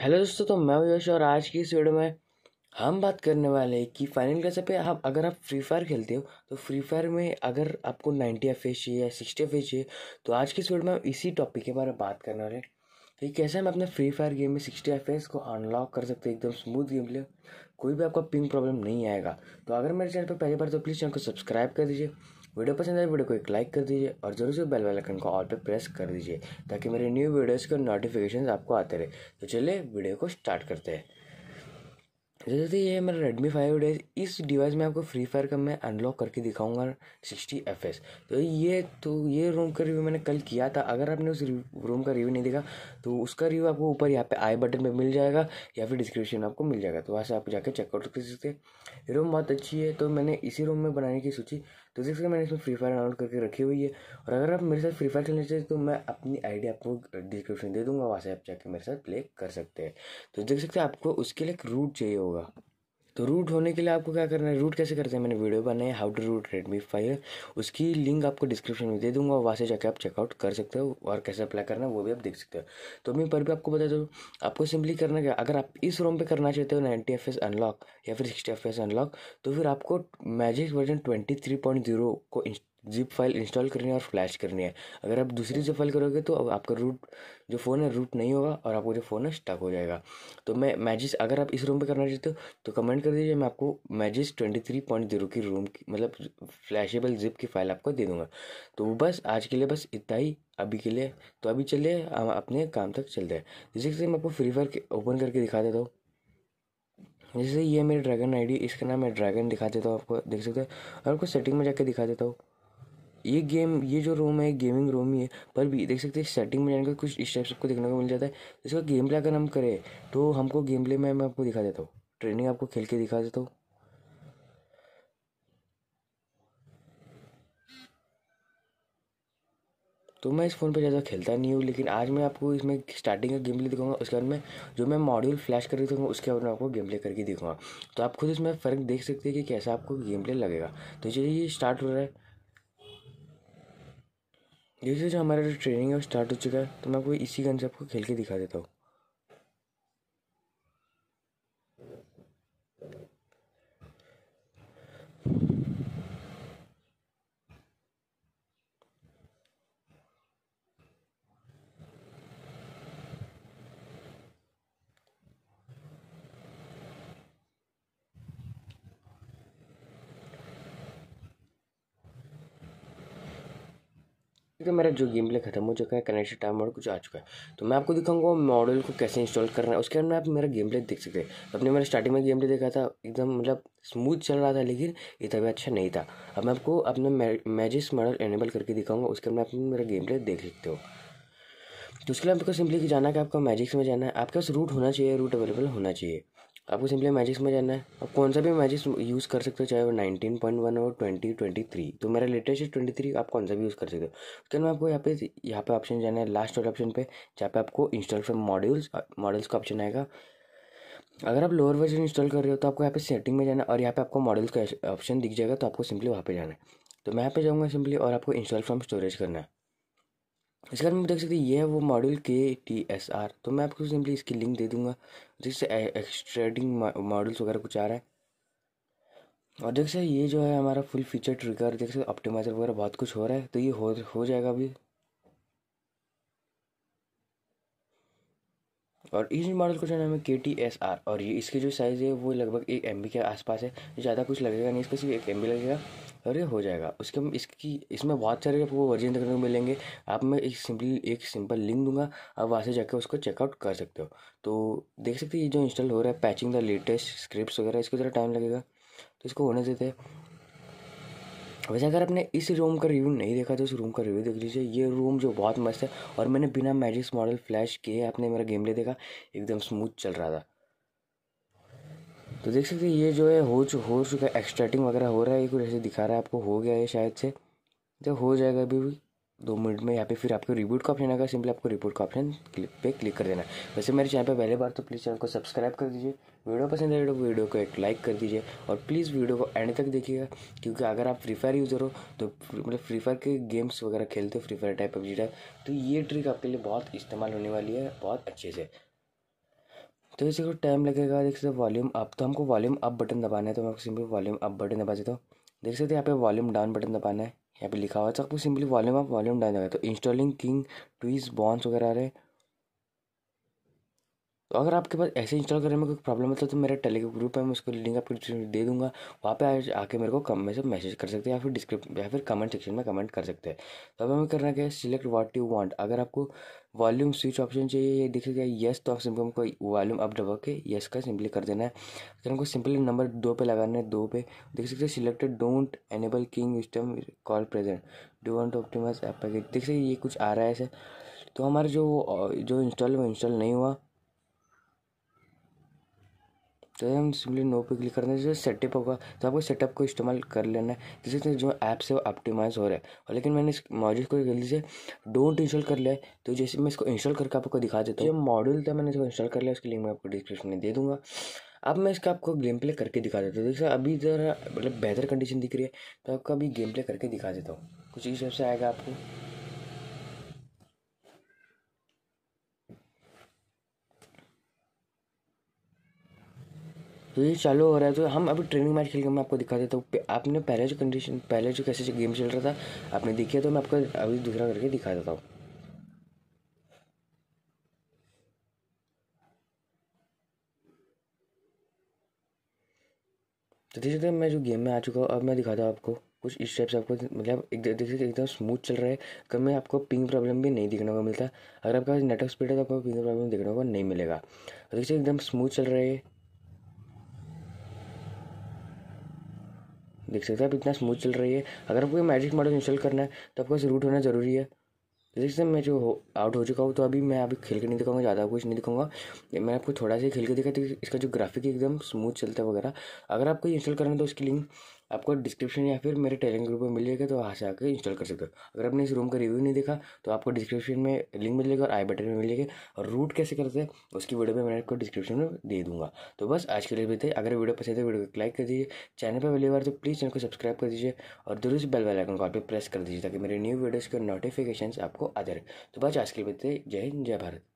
hello दोस्तों तो मैं यश और आज की इस वीडियो में हम बात करने वाले हैं कि फाइनल कैसे पे आप अगर आप फ्री फायर खेलते हो तो फ्री फायर में अगर आपको नाइन्टी एफ चाहिए या सिक्सटी एफ चाहिए तो आज की इस वीडियो में हम इसी टॉपिक के बारे में बात करने वाले हैं कि कैसे हम अपने फ्री फायर गेम में सिक्सटी एफ को अनलॉक कर सकते हैं एकदम स्मूथ गेम प्ले कोई भी आपका पिंग प्रॉब्लम नहीं आएगा तो अगर मेरे चैनल पर पहली बार तो प्लीज़ चैनल को सब्सक्राइब कर दीजिए वीडियो पसंद आए वीडियो को एक लाइक कर दीजिए और जरूर से बेल आइकन को ऑल पे प्रेस कर दीजिए ताकि मेरे न्यू वीडियोज़ के नोटिफिकेशन आपको आते रहे तो चलिए वीडियो को स्टार्ट करते हैं जैसे कि ये मेरा Redmi डेज इस डिवाइस में आपको फ्री फायर का मैं अनलॉक करके दिखाऊंगा सिक्सटी एफ तो ये तो ये रूम का रिव्यू मैंने कल किया था अगर आपने उस रूम का रिव्यू नहीं देखा तो उसका रिव्यू आपको ऊपर यहाँ पे आई बटन पे मिल जाएगा या फिर डिस्क्रिप्शन में आपको मिल जाएगा तो वहाँ से आप जाके चेकआउट कर सकते हैं रूम बहुत अच्छी है तो मैंने इसी रूम में बनाने की सोची तो जिसके मैंने इसमें फ्री फायर डाउनलोड करके रखी हुई है और अगर आप मेरे साथ फ्री फायर खेलना चाहिए तो मैं अपनी आईडी आपको डिस्क्रिप्शन दे दूंगा वहाँ से आप जाके मेरे साथ प्ले कर सकते हैं तो देख सकते हैं आपको उसके लिए एक रूट चाहिए होगा तो रूट होने के लिए आपको क्या करना है रूट कैसे करते हैं मैंने वीडियो बनाई how to root Redmi five उसकी लिंक आपको डिस्क्रिप्शन में दे दूंगा वहाँ से जाके आप चेकआउट कर सकते हो और कैसे अप्लाई करना है वो भी आप देख सकते हो तो मैं पर भी आपको बता दूँ आपको सिंपली करना क्या अगर आप इस रोम पर करना चाहते हो नाइन्टी एफ अनलॉक या फिर सिक्सटी एफ अनलॉक तो फिर आपको मैजिक वर्जन ट्वेंटी को जिप फाइल इंस्टॉल करनी है और फ्लैश करनी है अगर आप दूसरी जिप फाइल करोगे तो आपका रूट जो फ़ोन है रूट नहीं होगा और आपको जो फ़ोन है स्टक हो जाएगा तो मैं मैजिस अगर आप इस रूम पे करना चाहते हो तो कमेंट कर दीजिए मैं आपको Magisk twenty three point zero की रूम की मतलब फ्लैशेबल जिप की फाइल आपको दे दूँगा तो बस आज के लिए बस इतना ही अभी के लिए तो अभी चलिए हम अपने काम तक चलते हैं जैसे कि मैं आपको फ्री फायर ओपन करके दिखा देता हूँ जैसे ये मेरी ड्रैगन आईडी इसका नाम मैं ड्रैगन दिखा देता हूँ आपको देख सकते हो और आपको सेटिंग में जाके दिखा देता हूँ ये गेम ये जो रूम है गेमिंग रूम ही है पर भी देख सकते हैं सेटिंग में जाने का कुछ इस टाइप सबको देखने को मिल जाता है इसका गेम प्ले अगर हम करें तो हमको गेम प्ले में मैं आपको दिखा देता हूँ ट्रेनिंग आपको खेल के दिखा देता हूँ तो मैं इस फ़ोन पे ज़्यादा खेलता नहीं हूँ लेकिन आज मैं आपको इसमें स्टार्टिंग का गेम प्ले दिखाऊंगा उसके बाद में जो मैं मॉड्यूल फ्लैश करके थी उसके बाद में आपको गेम प्ले करके दिखाऊंगा तो आप खुद इसमें फ़र्क देख सकते हैं कि कैसा आपको गेम प्ले लगेगा तो चलिए ये स्टार्ट हो रहा है जैसे जो हमारा जो ट्रेनिंग है स्टार्ट हो चुका है तो मैं आपको इसी कंसेप्ट को खेल के दिखा देता हूँ ठीक है मेरा जो गेम प्ले खत्म हो चुका है कनेक्शन टाइम और कुछ आ चुका है तो मैं आपको दिखाऊंगा मॉडल को कैसे इंस्टॉल करना है उसके बाद में आप मेरा गेम प्ले देख सकते हैं तो अपने मैंने स्टार्टिंग में गेम प्ले देखा था एकदम मतलब स्मूथ चल रहा था लेकिन इतना भी अच्छा नहीं था अब मैं आपको अपने मैजिस मॉडल एनेबल करके दिखाऊंगा उसके बाद में आप मेरा गेम प्ले देख सकते हो तो उसके लिए आपको सिंपली जाना है कि आपका मैजिक्स में जाना है आपके पास रूट होना चाहिए रूट अवेलेबल होना चाहिए आपको सिंपली मैजिक्स में जाना है आप कौन सा भी मैजिक्स यूज़ कर सकते हो चाहे वो नाइनटीन पॉइंट वन और ट्वेंटी ट्वेंटी थ्री तो मेरा लेटेस्ट है ट्वेंटी थ्री आप कौन सा भी यूज़ कर सकते हो उसके तो बाद आपको यहाँ पे यहाँ पे ऑप्शन जाना है लास्ट वाले ऑप्शन पे जहाँ पे आपको इंस्टॉल फ्रॉम मॉड्यूल्स मॉडल्स का ऑप्शन आएगा अगर आप लोअर वर्जन इंस्टॉल कर रहे हो तो आपको यहाँ पे सेटिंग में जाना है और यहाँ पे आपको मॉडल्स का ऑप्शन दिख जाएगा तो आपको सिंपली वहाँ पे जाना है तो मैं यहाँ पे जाऊँगा सिंपली और आपको इंस्टॉल फ्रॉम स्टोरेज करना है इसके बाद में देख सकते हैं ये है वो मॉड्यूल के टी एस आर तो मैं आपको सिंपली इसकी लिंक दे दूंगा जिससे एक्सट्रेडिंग मॉडल्स वगैरह कुछ आ रहा है और देख सकते ये जो है हमारा फुल फीचर ट्रिगर देख सकते ऑप्टिमाइजर वगैरह बहुत कुछ हो रहा है तो ये हो हो जाएगा अभी और इस मॉडल को जो नाम है के टी एस आर और ये इसके जो साइज़ है वो लगभग एक एम बी के आसपास है ज़्यादा कुछ लगेगा नहीं इसका सिर्फ एक एम बी लगेगा अरे हो जाएगा उसके हम इसकी इसमें बहुत सारे आपको वर्जन देखने को मिलेंगे आप मैं एक सिंपली एक सिंपल लिंक दूंगा आप वहाँ से जाकर उसको चेकआउट कर सकते हो तो देख सकते ये जो इंस्टॉल हो रहा है पैचिंग द लेटेस्ट स्क्रिप्ट वगैरह इसको ज़रा टाइम लगेगा तो इसको होने देते हैं वैसे अगर आपने इस रूम का रिव्यू नहीं देखा तो इस रूम का रिव्यू देख लीजिए ये रूम जो बहुत मस्त है और मैंने बिना मैजिक्स मॉडल फ्लैश किए आपने मेरा गेम ले देखा एकदम स्मूथ चल रहा था तो देख सकते हैं ये जो है हो चु हो चुका है एक्सट्रैटिंग वगैरह हो रहा है ये कुछ ऐसे दिखा रहा है आपको हो गया है शायद से जब हो जाएगा अभी भी दो मिनट में यहाँ पे फिर आपको रिपोर्ट का ऑप्शन आएगा सिंपली आपको रिपोर्ट का ऑप्शन पे क्लिक कर देना वैसे मेरे चैनल पे पहले बार तो प्लीज़ चैनल को सब्सक्राइब कर दीजिए वीडियो पसंद आए तो वीडियो को एक लाइक कर दीजिए और प्लीज़ वीडियो को एंड तक देखिएगा क्योंकि अगर आप फ्री फायर यूज़र हो तो मतलब फ्री फायर के गेम्स वगैरह खेलते हो free fire type of GTA तो ये ट्रिक आपके लिए बहुत इस्तेमाल होने वाली है बहुत अच्छे से तो इसे को टाइम लगेगा देख सकते वॉल्यूम अप तो हमको वॉल्यूम अप बटन दबाना है तो मैं सिंपली वॉल्यूम अप बटन दबा देता हूँ देख सकते यहाँ पे वॉल्यूम डाउन बटन दबाना है यहाँ पे लिखा हुआ है तो आपको simply volume up volume down दबाए तो इंस्टॉलिंग किंग ट्विज बॉन्स वगैरह आ रहे हैं तो अगर आपके पास ऐसे इंस्टॉल करने में कोई प्रॉब्लम होता है तो मेरा टेलीग्राम ग्रुप है मैं उसको लिंक आपको दे दूंगा वहाँ पे आके मेरे को कम में से मैसेज कर सकते हैं या फिर डिस्क्रिप या फिर कमेंट सेक्शन में कमेंट कर सकते हैं तो अब हमें करना क्या है सिलेक्ट वॉट यू वांट अगर आपको वॉल्यूम स्विच ऑप्शन चाहिए ये दिख गया येस तो आप सिंपल हमको वॉल्यूम अप डबा के येस का सिंपली कर देना है फिर हमको सिंपली नंबर दो पे लगाना है दो पे देख सकते हैं selected don't enable king system call present do want optimize app package देख सकते ये कुछ आ रहा है ऐसे तो हमारा जो जो इंस्टॉल वो इंस्टॉल नहीं हुआ तो हम सिंपली नो पे क्लिक करना है जैसे सेटअप होगा तो आपको सेटअप को इस्तेमाल कर लेना है जैसे जो ऐप से ऑप्टिमाइज हो रहा है और लेकिन मैंने इस मॉड्यूल को जल्दी से डोंट इंस्टॉल कर लिया है तो जैसे मैं इसको इंस्टॉल करके आपको दिखा देता हूँ जो मॉड्यूल था मैंने इसको इंस्टॉल कर लिया उसकी लिंक मैं आपको डिस्क्रिप्शन में दे दूँगा अब मैं इसका आपको गेम प्ले करके दिखा देता हूँ जैसे अभी ज़रा मतलब बेहतर कंडीशन दिख रही है तो आपको अभी गेम प्ले करके दिखा देता हूँ कुछ इस हिसाब से आएगा आपको तो ये चालू हो रहा है तो हम अभी ट्रेनिंग मैच खेल के मैं आपको दिखा देता हूँ आपने पहले जो कंडीशन पहले जो कैसे गेम चल रहा था आपने देखिए तो मैं आपको अभी दूसरा करके दिखा देता हूँ तो देख सकते मैं जो गेम में आ चुका हूँ अब मैं दिखाता हूँ आपको कुछ इस टाइप से आपको मतलब देख सकते एकदम स्मूथ चल रहा है कभी आपको पिंग प्रॉब्लम भी नहीं दिखने को मिलता अगर आपका नेटवर्क स्पीड है तो आपको पिंग प्रॉब्लम देखने को नहीं मिलेगा तो देख सकते एकदम स्मूथ चल रहा है देख सकते हैं आप इतना स्मूथ चल रही है अगर आपको मैजिक मॉडल इंस्टॉल करना है तो आपको इसे रूट होना ज़रूरी है देख सकते मैं जो आउट हो चुका हूँ तो अभी मैं अभी खेल के नहीं दिखाऊंगा ज़्यादा कुछ नहीं दिखाऊंगा मैं आपको थोड़ा सा खेल के दिखा तो इसका जो ग्राफिक एकदम स्मूथ चलता है वगैरह अगर आपको इंस्टॉल करना है तो उसकी लिंक आपको डिस्क्रिप्शन या फिर मेरे टेलीग्राम ग्रुप में मिल जाएगा तो वहाँ से आकर इंस्टॉल कर सकते हो अगर आपने इस रूम का रिव्यू नहीं देखा तो आपको डिस्क्रिप्शन में लिंक मिल जाएगा और आई बटन में मिल जाएगा और रूट कैसे करते हैं उसकी वीडियो भी मैं आपको डिस्क्रिप्शन में दे दूँगा तो बस आज के लिए भी थे अगर वीडियो पसंद है तो वीडियो को लाइक कर दीजिए चैनल पर पहली बार तो प्लीज़ चैनल को सब्सक्राइब कर दीजिए और जरूर से बेल वैलाइकन को आप प्रेस कर दीजिए ताकि मेरे न्यू वीडियोज़ के नोटिफिकेशन आपको आते रहे तो बस आज के लिए थे जय हिंद जय भारत